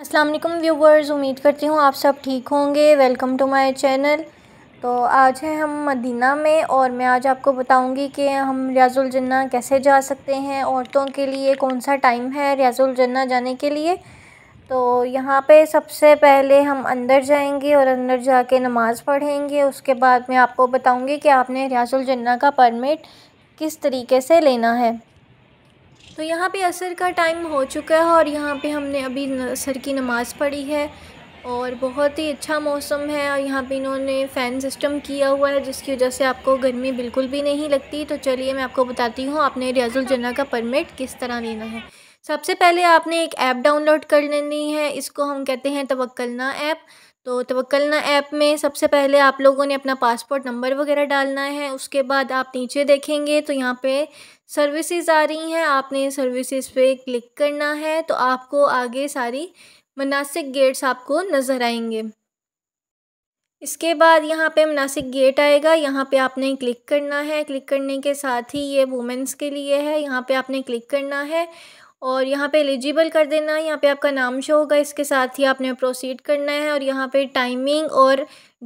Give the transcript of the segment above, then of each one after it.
Aslam viewers उम्मीद करती हूँ आप सब ठीक होंगे वेलकम टू माय चैनल तो आज है हम मदीना में और मैं आज आपको बताऊंगी कि हम रियाजुल जन्ना कैसे जा सकते हैं औरतों के लिए कौन सा टाइम है रियाजुल जन्ना जाने के लिए तो यहाँ पे सबसे पहले हम अंदर जाएंगे और अंदर जाके नमाज़ पढ़ेंगे उसके बाद मैं आपको बताऊँगी कि आपने रियाजुल जन्ना का परमिट किस तरीके से लेना है तो यहाँ पे असर का टाइम हो चुका है और यहाँ पे हमने अभी असर की नमाज़ पढ़ी है और बहुत ही अच्छा मौसम है और यहाँ पे इन्होंने फ़ैन सिस्टम किया हुआ है जिसकी वजह से आपको गर्मी बिल्कुल भी नहीं लगती तो चलिए मैं आपको बताती हूँ आपने रियाजुल जन्ना का परमिट किस तरह लेना है सबसे पहले आपने एक ऐप डाउनलोड कर लेनी है इसको हम कहते हैं तवक्लना ऐप तो तवक्लना ऐप में सबसे पहले आप लोगों ने अपना पासपोर्ट नंबर वगैरह डालना है उसके बाद आप नीचे देखेंगे तो यहाँ पे सर्विसेज आ रही हैं आपने सर्विसेज पे क्लिक करना है तो आपको आगे सारी मुनासिक गेट्स आपको नज़र आएंगे इसके बाद यहाँ पे मुनासिक गेट आएगा यहाँ पे आपने क्लिक करना है क्लिक करने के साथ ही ये वुमेंस के लिए है यहाँ पे आपने क्लिक करना है और यहाँ पे एलिजिबल कर देना है यहाँ पे आपका नाम शो होगा इसके साथ ही आपने प्रोसीड करना है और यहाँ पे टाइमिंग और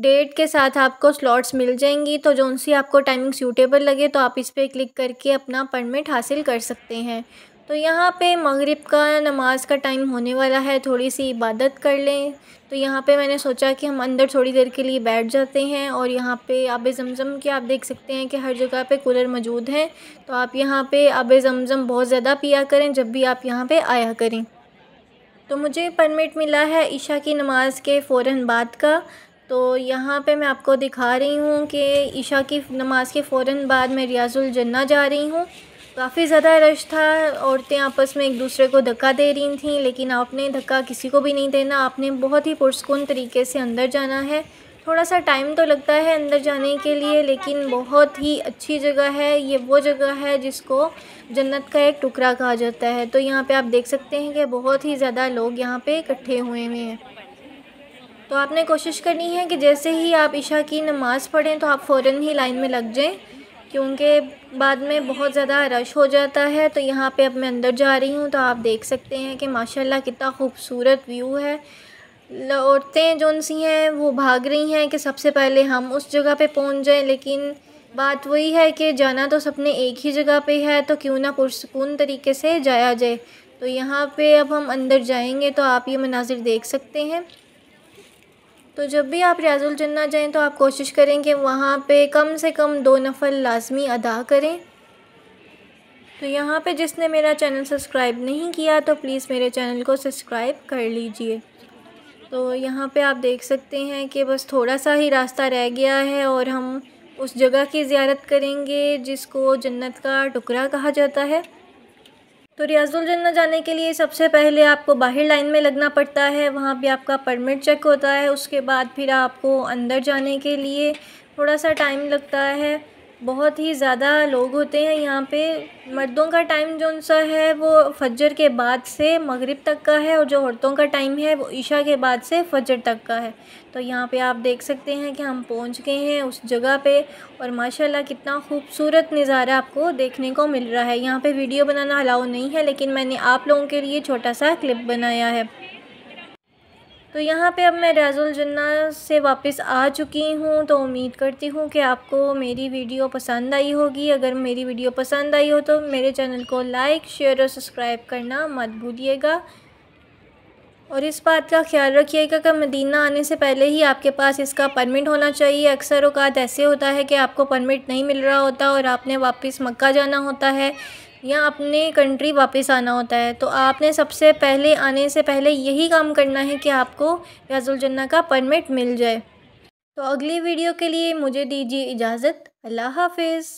डेट के साथ आपको स्लॉट्स मिल जाएंगी तो जो उनसे आपको टाइमिंग सूटेबल लगे तो आप इस पर क्लिक करके अपना परमिट हासिल कर सकते हैं तो यहाँ पे मगरिब का नमाज़ का टाइम होने वाला है थोड़ी सी इबादत कर लें तो यहाँ पे मैंने सोचा कि हम अंदर थोड़ी देर के लिए बैठ जाते हैं और यहाँ पे आब जमज़म के आप देख सकते हैं कि हर जगह पे कूलर मौजूद हैं तो आप यहाँ पे आब जमज़म बहुत ज़्यादा पिया करें जब भी आप यहाँ पे आया करें तो मुझे परमिट मिला है ईशा की नमाज़ के फ़ौर बाद का तो यहाँ पे मैं आपको दिखा रही हूँ कि ईशा की नमाज़ के फ़ौर बाद मैं रियाज़ुल जन्ना जा रही हूँ काफ़ी ज़्यादा रश था औरतें आपस में एक दूसरे को धक्का दे रही थीं लेकिन आपने धक्का किसी को भी नहीं देना आपने बहुत ही पुरस्कून तरीके से अंदर जाना है थोड़ा सा टाइम तो लगता है अंदर जाने के लिए लेकिन बहुत ही अच्छी जगह है ये वो जगह है जिसको जन्नत का एक टुकड़ा कहा जाता है तो यहाँ पे आप देख सकते हैं कि बहुत ही ज़्यादा लोग यहाँ पे इकट्ठे हुए हुए हैं तो आपने कोशिश करनी है कि जैसे ही आप ईशा की नमाज़ पढ़ें तो आप फ़ौर ही लाइन में लग जाएँ क्योंकि बाद में बहुत ज़्यादा रश हो जाता है तो यहाँ पे अब मैं अंदर जा रही हूँ तो आप देख सकते हैं कि माशाल्लाह कितना खूबसूरत व्यू है औरतें जो सी हैं वो भाग रही हैं कि सबसे पहले हम उस जगह पे पहुँच जाएं लेकिन बात वही है कि जाना तो सबने एक ही जगह पे है तो क्यों ना पुरसकून तरीके से जाया जाए तो यहाँ पर अब हम अंदर जाएँगे तो आप ये मनाजिर देख सकते हैं तो जब भी आप रियाजुल जन्ना जाएं तो आप कोशिश करें कि वहाँ पे कम से कम दो नफल लाजमी अदा करें तो यहाँ पे जिसने मेरा चैनल सब्सक्राइब नहीं किया तो प्लीज़ मेरे चैनल को सब्सक्राइब कर लीजिए तो यहाँ पे आप देख सकते हैं कि बस थोड़ा सा ही रास्ता रह गया है और हम उस जगह की ज़्यारत करेंगे जिसको जन्नत का टुकड़ा कहा जाता है तो रियाजुल जन्ना जाने के लिए सबसे पहले आपको बाहर लाइन में लगना पड़ता है वहाँ पे आपका परमिट चेक होता है उसके बाद फिर आपको अंदर जाने के लिए थोड़ा सा टाइम लगता है बहुत ही ज़्यादा लोग होते हैं यहाँ पे मर्दों का टाइम जो सा है वो फजर के बाद से मगरिब तक का है और जो औरतों का टाइम है वो ईशा के बाद से फजर तक का है तो यहाँ पे आप देख सकते हैं कि हम पहुँच गए हैं उस जगह पे और माशाल्लाह कितना खूबसूरत नज़ारा आपको देखने को मिल रहा है यहाँ पे वीडियो बनाना अलाउ नहीं है लेकिन मैंने आप लोगों के लिए छोटा सा क्लिप बनाया है तो यहाँ पे अब मैं रेजुल जन्ना से वापस आ चुकी हूँ तो उम्मीद करती हूँ कि आपको मेरी वीडियो पसंद आई होगी अगर मेरी वीडियो पसंद आई हो तो मेरे चैनल को लाइक शेयर और सब्सक्राइब करना मत भूलिएगा और इस बात का ख्याल रखिएगा कि मदीना आने से पहले ही आपके पास इसका परमिट होना चाहिए अक्सर अवकात ऐसे होता है कि आपको परमिट नहीं मिल रहा होता और आपने वापस मक्का जाना होता है या अपने कंट्री वापस आना होता है तो आपने सबसे पहले आने से पहले यही काम करना है कि आपको फैज़ुलजन्ना का परमिट मिल जाए तो अगली वीडियो के लिए मुझे दीजिए इजाज़त अल्लाह हाफिज़